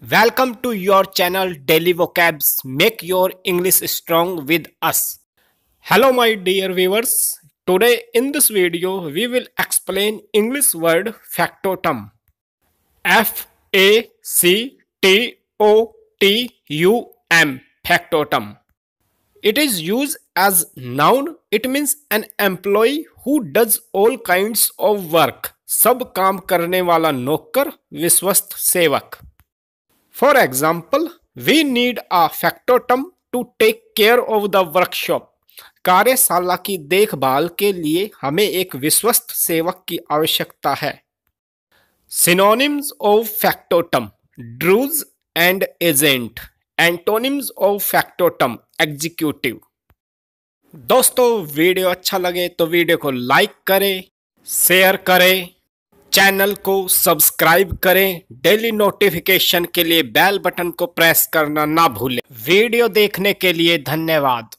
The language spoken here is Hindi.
Welcome to your channel Daily Vocabs. Make your English strong with us. Hello my dear viewers. Today in this video we will explain English word factotum. F A C T O T U M factotum. It is used as noun. It means an employee who does all kinds of work. Sub काम करने wala नौकर विश्वस्त sevak. For example, we need a factotum to take care of the workshop. कार्यशाला की देखभाल के लिए हमें एक विश्वस्त सेवक की आवश्यकता है synonyms of factotum drudge and agent antonyms of factotum executive दोस्तों वीडियो अच्छा लगे तो वीडियो को लाइक करें शेयर करें चैनल को सब्सक्राइब करें डेली नोटिफिकेशन के लिए बेल बटन को प्रेस करना ना भूलें वीडियो देखने के लिए धन्यवाद